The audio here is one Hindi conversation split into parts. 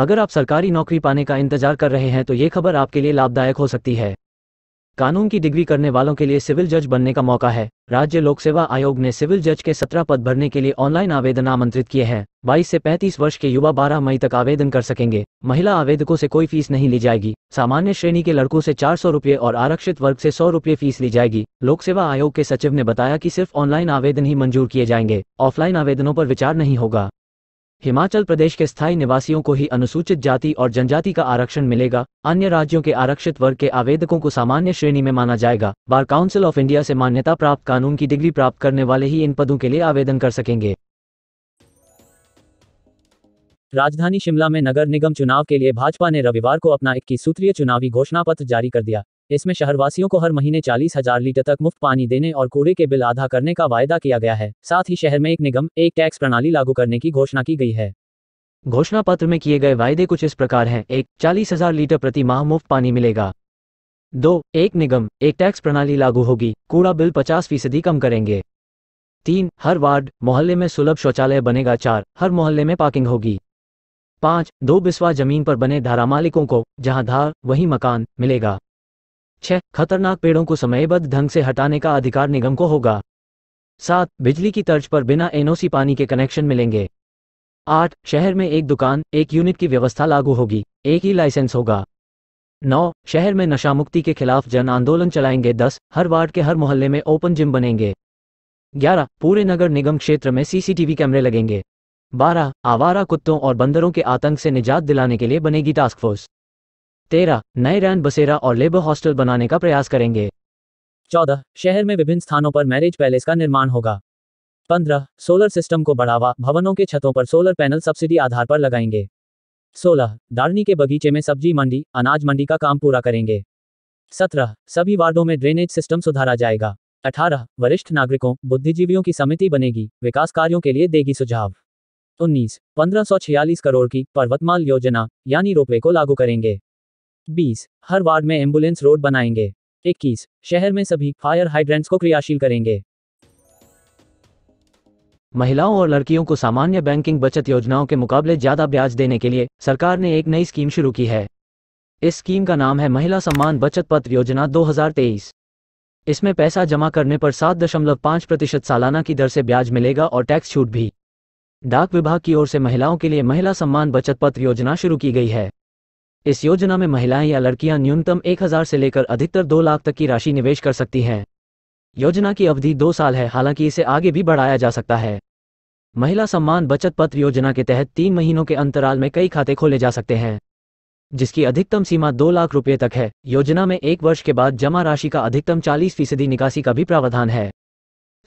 अगर आप सरकारी नौकरी पाने का इंतजार कर रहे हैं तो ये खबर आपके लिए लाभदायक हो सकती है कानून की डिग्री करने वालों के लिए सिविल जज बनने का मौका है राज्य लोक सेवा आयोग ने सिविल जज के सत्रह पद भरने के लिए ऑनलाइन आवेदन आमंत्रित किए हैं 22 से 35 वर्ष के युवा 12 मई तक आवेदन कर सकेंगे महिला आवेदकों से कोई फीस नहीं ली जाएगी सामान्य श्रेणी के लड़कों से चार सौ और आरक्षित वर्ग से सौ रुपये फीस ली जाएगी लोक सेवा आयोग के सचिव ने बताया की सिर्फ ऑनलाइन आवेदन ही मंजूर किए जाएंगे ऑफलाइन आवेदनों आरोप विचार नहीं होगा हिमाचल प्रदेश के स्थायी निवासियों को ही अनुसूचित जाति और जनजाति का आरक्षण मिलेगा अन्य राज्यों के आरक्षित वर्ग के आवेदकों को सामान्य श्रेणी में माना जाएगा बार काउंसिल ऑफ इंडिया से मान्यता प्राप्त कानून की डिग्री प्राप्त करने वाले ही इन पदों के लिए आवेदन कर सकेंगे राजधानी शिमला में नगर निगम चुनाव के लिए भाजपा ने रविवार को अपना इक्कीस सूत्रीय चुनावी घोषणा पत्र जारी कर दिया इसमें शहरवासियों को हर महीने चालीस हजार लीटर तक मुफ्त पानी देने और कूड़े के बिल आधा करने का वायदा किया गया है साथ ही शहर में एक निगम एक टैक्स प्रणाली लागू करने की घोषणा की गई है घोषणा पत्र में किए गए वायदे कुछ इस प्रकार है एक चालीस लीटर प्रति माह मुफ्त पानी मिलेगा दो एक निगम एक टैक्स प्रणाली लागू होगी कूड़ा बिल पचास फीसदी कम करेंगे तीन हर वार्ड मोहल्ले में सुलभ शौचालय बनेगा चार हर मोहल्ले में पार्किंग होगी पांच दो बिस्वा जमीन पर बने धारा मालिकों को जहां धार वही मकान मिलेगा छह खतरनाक पेड़ों को समयबद्ध ढंग से हटाने का अधिकार निगम को होगा सात बिजली की तर्ज पर बिना एनओसी पानी के कनेक्शन मिलेंगे आठ शहर में एक दुकान एक यूनिट की व्यवस्था लागू होगी एक ही लाइसेंस होगा नौ शहर में नशा मुक्ति के खिलाफ जन आंदोलन चलाएंगे दस हर वार्ड के हर मोहल्ले में ओपन जिम बनेंगे ग्यारह पूरे नगर निगम क्षेत्र में सीसीटीवी कैमरे लगेंगे बारह आवारा कुत्तों और बंदरों के आतंक से निजात दिलाने के लिए बनेगी टास्क फोर्स तेरह नए रैन बसेरा और लेबर हॉस्टल बनाने का प्रयास करेंगे चौदह शहर में विभिन्न स्थानों पर मैरिज पैलेस का निर्माण होगा पंद्रह सोलर सिस्टम को बढ़ावा भवनों के छतों पर सोलर पैनल सब्सिडी आधार पर लगाएंगे सोलह दारनी के बगीचे में सब्जी मंडी अनाज मंडी का काम पूरा करेंगे सत्रह सभी वार्डों में ड्रेनेज सिस्टम सुधारा जाएगा अठारह वरिष्ठ नागरिकों बुद्धिजीवियों की समिति बनेगी विकास कार्यों के लिए देगी सुझाव उन्नीस पंद्रह करोड़ की पर्वतमाल योजना यानी रोपवे को लागू करेंगे बीस हर वार्ड में एम्बुलेंस रोड बनाएंगे इक्कीस शहर में सभी फायर हाइड्रेंट्स को क्रियाशील करेंगे महिलाओं और लड़कियों को सामान्य बैंकिंग बचत योजनाओं के मुकाबले ज्यादा ब्याज देने के लिए सरकार ने एक नई स्कीम शुरू की है इस स्कीम का नाम है महिला सम्मान बचत पत्र योजना 2023। इसमें पैसा जमा करने पर 7.5 प्रतिशत सालाना की दर से ब्याज मिलेगा और टैक्स छूट भी डाक विभाग की ओर से महिलाओं के लिए महिला सम्मान बचत पत्र योजना शुरू की गई है इस योजना में महिलाएं या लड़कियां न्यूनतम एक हजार से लेकर अधिकतर दो लाख तक की राशि निवेश कर सकती हैं योजना की अवधि दो साल है हालांकि इसे आगे भी बढ़ाया जा सकता है महिला सम्मान बचत पत्र योजना के तहत तीन महीनों के अंतराल में कई खाते खोले जा सकते हैं जिसकी अधिकतम सीमा दो लाख रुपये तक है योजना में एक वर्ष के बाद जमा राशि का अधिकतम चालीस फीसदी निकासी का भी प्रावधान है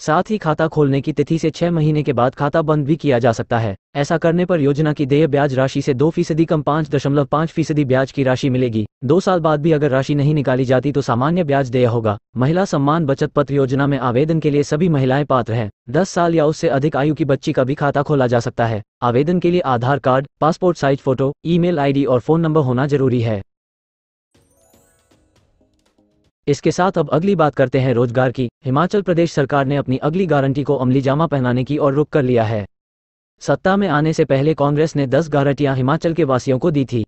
साथ ही खाता खोलने की तिथि से छह महीने के बाद खाता बंद भी किया जा सकता है ऐसा करने पर योजना की देय ब्याज राशि से दो फीसदी कम पाँच दशमलव पाँच फीसदी ब्याज की राशि मिलेगी दो साल बाद भी अगर राशि नहीं निकाली जाती तो सामान्य ब्याज देय होगा महिला सम्मान बचत पत्र योजना में आवेदन के लिए सभी महिलाएं पात्र हैं दस साल या उससे अधिक आयु की बच्ची का भी खाता खोला जा सकता है आवेदन के लिए Aadhaar card passport size photo email और फोन नंबर होना जरूरी है इसके साथ अब अगली बात करते हैं रोजगार की हिमाचल प्रदेश सरकार ने अपनी अगली गारंटी को अमली जामा पहनाने की ओर रुख कर लिया है सत्ता में आने से पहले कांग्रेस ने दस गारंटियां हिमाचल के वासियों को दी थी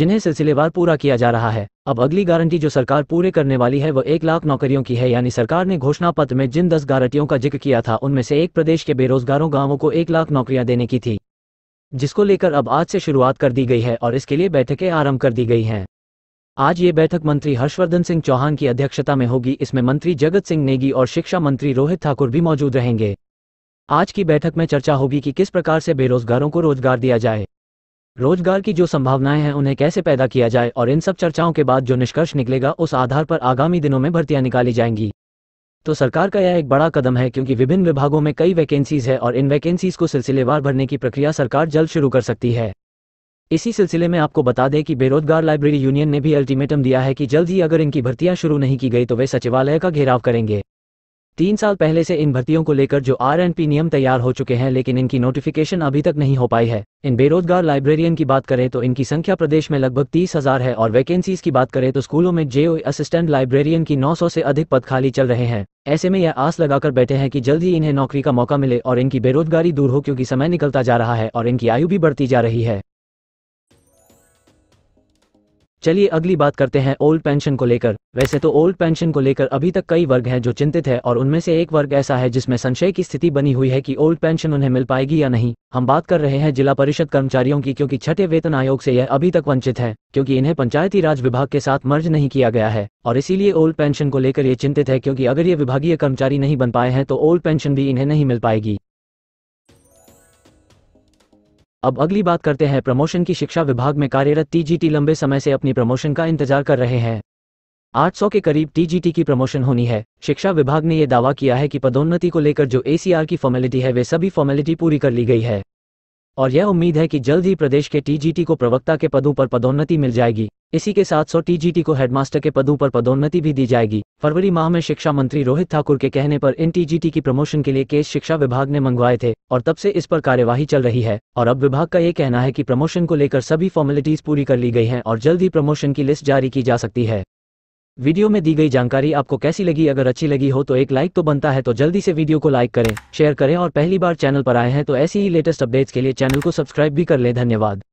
जिन्हें सिलसिलेवार पूरा किया जा रहा है अब अगली गारंटी जो सरकार पूरे करने वाली है वह एक लाख नौकरियों की है यानी सरकार ने घोषणा पत्र में जिन दस गारंटियों का जिक्र किया था उनमें से एक प्रदेश के बेरोजगारों गांवों को एक लाख नौकरियां देने की थी जिसको लेकर अब आज से शुरुआत कर दी गई है और इसके लिए बैठकें आरंभ कर दी गई हैं आज ये बैठक मंत्री हर्षवर्धन सिंह चौहान की अध्यक्षता में होगी इसमें मंत्री जगत सिंह नेगी और शिक्षा मंत्री रोहित ठाकुर भी मौजूद रहेंगे आज की बैठक में चर्चा होगी कि किस प्रकार से बेरोजगारों को रोजगार दिया जाए रोजगार की जो संभावनाएं हैं उन्हें कैसे पैदा किया जाए और इन सब चर्चाओं के बाद जो निष्कर्ष निकलेगा उस आधार पर आगामी दिनों में भर्तियां निकाली जाएंगी तो सरकार का यह एक बड़ा कदम है क्योंकि विभिन्न विभागों में कई वैकेंसीज है और इन वैकेंसीज को सिलसिलेवार भरने की प्रक्रिया सरकार जल्द शुरू कर सकती है इसी सिलसिले में आपको बता दें कि बेरोजगार लाइब्रेरी यूनियन ने भी अल्टीमेटम दिया है कि जल्द ही अगर इनकी भर्तियां शुरू नहीं की गई तो वे सचिवालय का घेराव करेंगे तीन साल पहले से इन भर्तियों को लेकर जो आर एंड पी नियम तैयार हो चुके हैं लेकिन इनकी नोटिफिकेशन अभी तक नहीं हो पाई है इन बेरोजगार लाइब्रेरियन की बात करें तो इनकी संख्या प्रदेश में लगभग तीस हजार है और वैकेंसीज की बात करें तो स्कूलों में जेओ असिस्टेंट लाइब्रेरियन की 900 से अधिक पद खाली चल रहे हैं ऐसे में यह आस लगाकर बैठे हैं कि जल्द ही इन्हें नौकरी का मौका मिले और इनकी बेरोजगारी दूर हो क्योंकि समय निकलता जा रहा है और इनकी आयु भी बढ़ती जा रही है चलिए अगली बात करते हैं ओल्ड पेंशन को लेकर वैसे तो ओल्ड पेंशन को लेकर अभी तक कई वर्ग हैं जो चिंतित है और उनमें से एक वर्ग ऐसा है जिसमें संशय की स्थिति बनी हुई है कि ओल्ड पेंशन उन्हें मिल पाएगी या नहीं हम बात कर रहे हैं जिला परिषद कर्मचारियों की क्योंकि छठे वेतन आयोग से यह अभी तक वंचित है क्योंकि इन्हें पंचायती राज विभाग के साथ मर्ज नहीं किया गया है और इसीलिए ओल्ड पेंशन को लेकर ये चिंतित है क्योंकि अगर ये विभागीय कर्मचारी नहीं बन पाए हैं तो ओल्ड पेंशन भी इन्हें नहीं मिल पाएगी अब अगली बात करते हैं प्रमोशन की शिक्षा विभाग में कार्यरत टीजीटी लंबे समय से अपनी प्रमोशन का इंतजार कर रहे हैं 800 के करीब टीजीटी की प्रमोशन होनी है शिक्षा विभाग ने यह दावा किया है कि पदोन्नति को लेकर जो एसीआर की फॉर्मेलिटी है वे सभी फॉर्मेलिटी पूरी कर ली गई है और यह उम्मीद है कि जल्द ही प्रदेश के टीजीटी को प्रवक्ता के पदों पर पदोन्नति मिल जाएगी इसी के साथ सौ टीजीटी को हेडमास्टर के पदों पर पदोन्नति भी दी जाएगी फरवरी माह में शिक्षा मंत्री रोहित ठाकुर के कहने पर इन टीजीटी की प्रमोशन के लिए केस शिक्षा विभाग ने मंगवाए थे और तब से इस पर कार्यवाही चल रही है और अब विभाग का ये कहना है की प्रमोशन को लेकर सभी फॉर्मेलिटीज पूरी कर ली गई है और जल्द ही प्रमोशन की लिस्ट जारी की जा सकती है वीडियो में दी गई जानकारी आपको कैसी लगी अगर अच्छी लगी हो तो एक लाइक तो बनता है तो जल्दी से वीडियो को लाइक करें शेयर करें और पहली बार चैनल पर आए हैं तो ऐसी ही लेटेस्ट अपडेट्स के लिए चैनल को सब्सक्राइब भी कर लें धन्यवाद